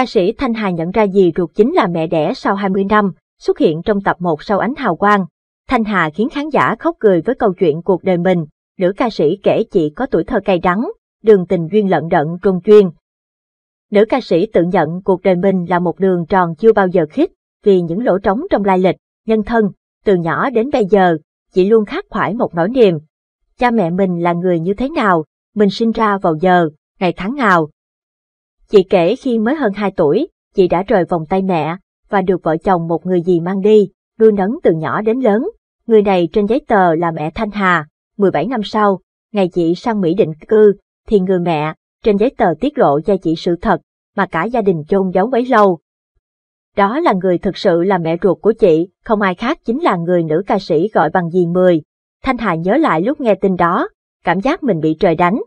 Ca sĩ Thanh Hà nhận ra dì ruột chính là mẹ đẻ sau 20 năm, xuất hiện trong tập 1 sau ánh hào quang. Thanh Hà khiến khán giả khóc cười với câu chuyện cuộc đời mình, nữ ca sĩ kể chị có tuổi thơ cay đắng, đường tình duyên lận đận trung chuyên. Nữ ca sĩ tự nhận cuộc đời mình là một đường tròn chưa bao giờ khít, vì những lỗ trống trong lai lịch, nhân thân, từ nhỏ đến bây giờ, chị luôn khắc khoải một nỗi niềm. Cha mẹ mình là người như thế nào, mình sinh ra vào giờ, ngày tháng nào, Chị kể khi mới hơn 2 tuổi, chị đã rời vòng tay mẹ và được vợ chồng một người dì mang đi, nuôi nấng từ nhỏ đến lớn. Người này trên giấy tờ là mẹ Thanh Hà. 17 năm sau, ngày chị sang Mỹ định cư, thì người mẹ, trên giấy tờ tiết lộ cho chị sự thật mà cả gia đình chôn giấu bấy lâu. Đó là người thực sự là mẹ ruột của chị, không ai khác chính là người nữ ca sĩ gọi bằng dì Mười. Thanh Hà nhớ lại lúc nghe tin đó, cảm giác mình bị trời đánh,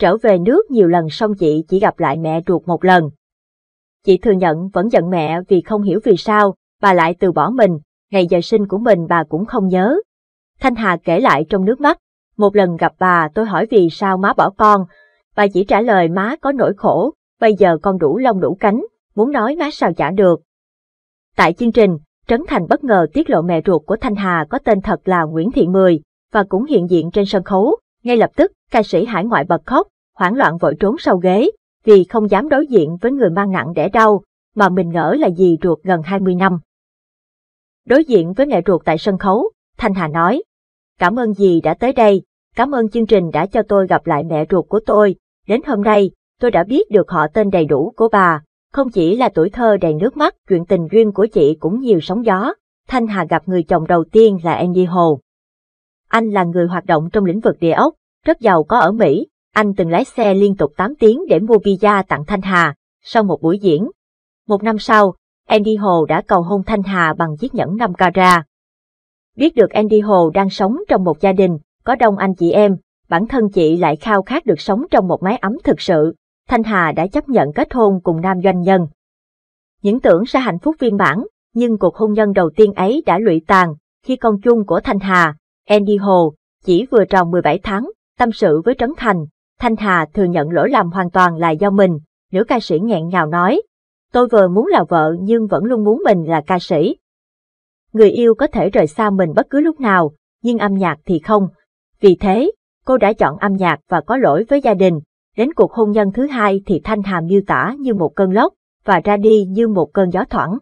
Trở về nước nhiều lần xong chị chỉ gặp lại mẹ ruột một lần. Chị thừa nhận vẫn giận mẹ vì không hiểu vì sao, bà lại từ bỏ mình, ngày giờ sinh của mình bà cũng không nhớ. Thanh Hà kể lại trong nước mắt, một lần gặp bà tôi hỏi vì sao má bỏ con, bà chỉ trả lời má có nỗi khổ, bây giờ con đủ lông đủ cánh, muốn nói má sao trả được. Tại chương trình, Trấn Thành bất ngờ tiết lộ mẹ ruột của Thanh Hà có tên thật là Nguyễn Thị Mười và cũng hiện diện trên sân khấu. Ngay lập tức, ca sĩ hải ngoại bật khóc, hoảng loạn vội trốn sau ghế, vì không dám đối diện với người mang nặng đẻ đau, mà mình ngỡ là dì ruột gần 20 năm. Đối diện với mẹ ruột tại sân khấu, Thanh Hà nói, cảm ơn dì đã tới đây, cảm ơn chương trình đã cho tôi gặp lại mẹ ruột của tôi, đến hôm nay, tôi đã biết được họ tên đầy đủ của bà, không chỉ là tuổi thơ đầy nước mắt, chuyện tình duyên của chị cũng nhiều sóng gió. Thanh Hà gặp người chồng đầu tiên là Andy Hồ. Anh là người hoạt động trong lĩnh vực địa ốc, rất giàu có ở Mỹ. Anh từng lái xe liên tục 8 tiếng để mua visa tặng Thanh Hà, sau một buổi diễn. Một năm sau, Andy Hồ đã cầu hôn Thanh Hà bằng chiếc nhẫn 5 carat. Biết được Andy Hồ đang sống trong một gia đình, có đông anh chị em, bản thân chị lại khao khát được sống trong một mái ấm thực sự. Thanh Hà đã chấp nhận kết hôn cùng nam doanh nhân. Những tưởng sẽ hạnh phúc viên mãn, nhưng cuộc hôn nhân đầu tiên ấy đã lụy tàn khi con chung của Thanh Hà, Andy Hồ, chỉ vừa tròn 17 tháng, tâm sự với Trấn Thành, Thanh Hà thừa nhận lỗi lầm hoàn toàn là do mình, nữ ca sĩ nghẹn ngào nói. Tôi vừa muốn là vợ nhưng vẫn luôn muốn mình là ca sĩ. Người yêu có thể rời xa mình bất cứ lúc nào, nhưng âm nhạc thì không. Vì thế, cô đã chọn âm nhạc và có lỗi với gia đình. Đến cuộc hôn nhân thứ hai thì Thanh Hà miêu tả như một cơn lốc và ra đi như một cơn gió thoảng.